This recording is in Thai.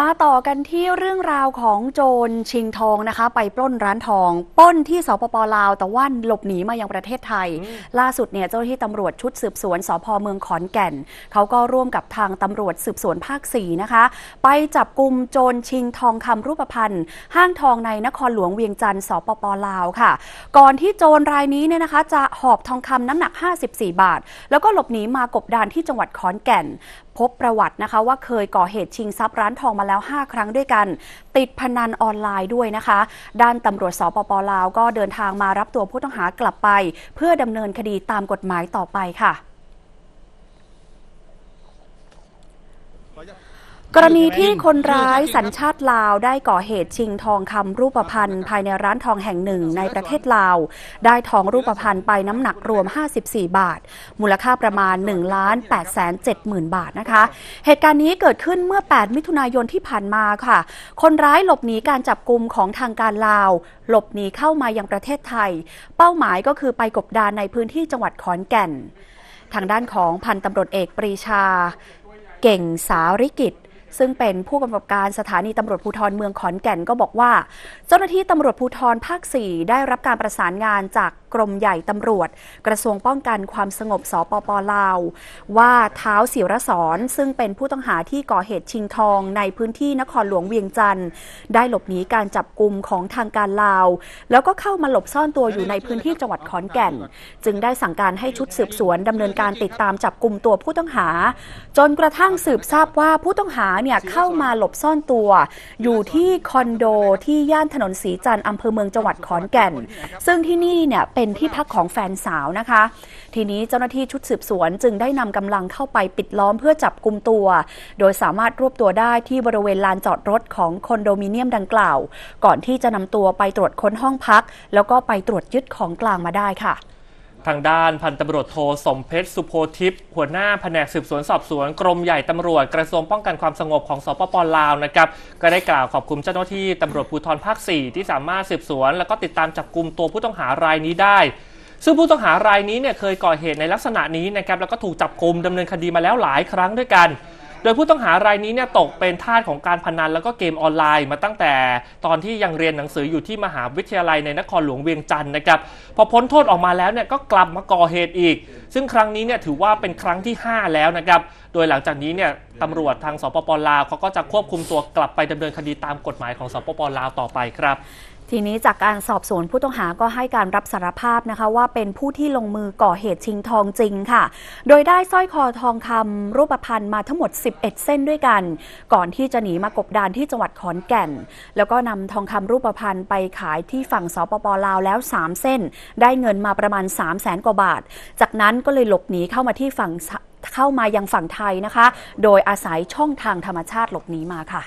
มาต่อกันที่เรื่องราวของโจรชิงทองนะคะ ไปปล้นร้านทอง ป้นที่สปป ลาว แต่ว่าหลบหนีมายังประเทศไทย ล่าสุดเนี่ยเจ้าหน้าที่ตำรวจชุดสืบสวนสพเมืองขอนแก่นเขาก็ร่วมกับทางตำรวจสืบสวนภาคสีนะคะ ไปจับกลุ่มโจรชิงทองคำรูปพรรณห้างทองในนครหลวงเวียงจันทร์สปป ลาวค่ะ ก่อนที่โจรรายนี้เนี่ยนะคะ จะหอบทองคำน้ำหนัก 54 บาท แล้วก็หลบหนีมากบดานที่จังหวัดขอนแก่น พบประวัตินะคะว่าเคยก่อเหตุชิงทรัพย์ร้านทองมามาแล้ว 5 ครั้งด้วยกัน ติดพนันออนไลน์ด้วยนะคะ ด้านตำรวจสปป ลาว ก็เดินทางมารับตัวผู้ต้องหากลับไป เพื่อดำเนินคดีตามกฎหมายต่อไปค่ะกรณีที่คนร้ายสัญชาติลาวได้ก่อเหตุชิงทองคำรูปพรรณภายในร้านทองแห่งหนึ่งในประเทศลาว ได้ทองรูปพรรณไปน้ำหนักรวม 54 บาท มูลค่าประมาณ1ล้าน8 7 0 0 0 บาทนะคะ เหตุการณ์นี้เกิดขึ้นเมื่อ 8 มิถุนายนที่ผ่านมาค่ะ คนร้ายหลบหนีการจับกลุมของทางการลาว หลบหนีเข้ามายังประเทศไทย เป้าหมายก็คือไปกบดานในพื้นที่จังหวัดขอนแก่น ทางด้านของพันตำรวจเอกปรีชา เก่งสาริกิจซึ่งเป็นผู้กำกับการสถานีตำรวจภูธรเมืองขอนแก่นก็บอกว่า เจ้าหน้าที่ตำรวจภูธรภาค 4 ได้รับการประสานงานจากกรมใหญ่ตำรวจกระทรวงป้องกันความสงบสปปลาว ว่าเท้าศิรสอนซึ่งเป็นผู้ต้องหาที่ก่อเหตุชิงทอง ในพื้นที่นครหลวงเวียงจันทร์ได้หลบหนีการจับกลุ่มของทางการลาว แล้วก็เข้ามาหลบซ่อนตัวอยู่ในพื้นที่จังหวัดขอนแก่น จึงได้สั่งการให้ชุดสืบสวนดำเนินการติดตามจับกลุ่มตัวผู้ต้องหา จนกระทั่งสืบทราบว่าผู้ต้องหาเนี่ยเข้ามาหลบซ่อนตัว อยู่ที่คอนโดที่ย่านถนนสีจันทร์อำเภอเมืองจังหวัดขอนแก่น ซึ่งที่นี่เนี่ยเป็นเป็นที่พักของแฟนสาวนะคะ ทีนี้เจ้าหน้าที่ชุดสืบสวนจึงได้นำกำลังเข้าไปปิดล้อมเพื่อจับกลุ่มตัว โดยสามารถรวบตัวได้ที่บริเวณลานจอดรถของคอนโดมิเนียมดังกล่าว ก่อนที่จะนำตัวไปตรวจค้นห้องพัก แล้วก็ไปตรวจยึดของกลางมาได้ค่ะทางด้านพันตำรวจโทสมเพชรสุโพทิพย์หัวหน้าแผนกสืบสวนสอบสวน กรมใหญ่ตำรวจ กระทรวงป้องกันความสงบของสปปลาวนะครับ ก็ได้กล่าวขอบคุณเจ้าหน้าที่ตำรวจภูธรภาค 4 ที่สามารถสืบสวน แล้วก็ติดตามจับกลุ่มตัวผู้ต้องหารายนี้ได้ซึ่งผู้ต้องหารายนี้เนี่ย เคยก่อเหตุในลักษณะนี้นะครับแล้วก็ถูกจับกลุ่มดำเนินคดีมาแล้วหลายครั้งด้วยกันโดยผู้ต้องหารายนี้เนี่ยตกเป็นทาสของการพนันแล้วก็เกมออนไลน์มาตั้งแต่ตอนที่ยังเรียนหนังสืออยู่ที่มหาวิทยาลัยในนครหลวงเวียงจันทร์นะครับพอพ้นโทษออกมาแล้วเนี่ยก็กลับมาก่อเหตุอีก ซึ่งครั้งนี้เนี่ยถือว่าเป็นครั้งที่ 5 แล้วนะครับโดยหลังจากนี้เนี่ยตำรวจทางสปปลาวเขาก็จะควบคุมตัวกลับไปดำเนินคดีตามกฎหมายของสปปลาวต่อไปครับทีนี้จากการสอบสวนผู้ต้องหาก็ให้การรับสารภาพนะคะ ว่าเป็นผู้ที่ลงมือก่อเหตุชิงทองจริงค่ะ โดยได้สร้อยคอทองคำรูปพรรณมาทั้งหมด 11 เส้นด้วยกัน ก่อนที่จะหนีมากบดานที่จังหวัดขอนแก่น แล้วก็นำทองคำรูปพรรณไปขายที่ฝั่งสปปลาวแล้ว 3 เส้น ได้เงินมาประมาณ3 0 0แสนกว่าบาท จากนั้นก็เลยหลบหนีเข้ามาที่ฝั่งเข้ามายังฝั่งไทยนะคะ โดยอาศัยช่องทางธรรมชาติหลบหนีมาค่ะ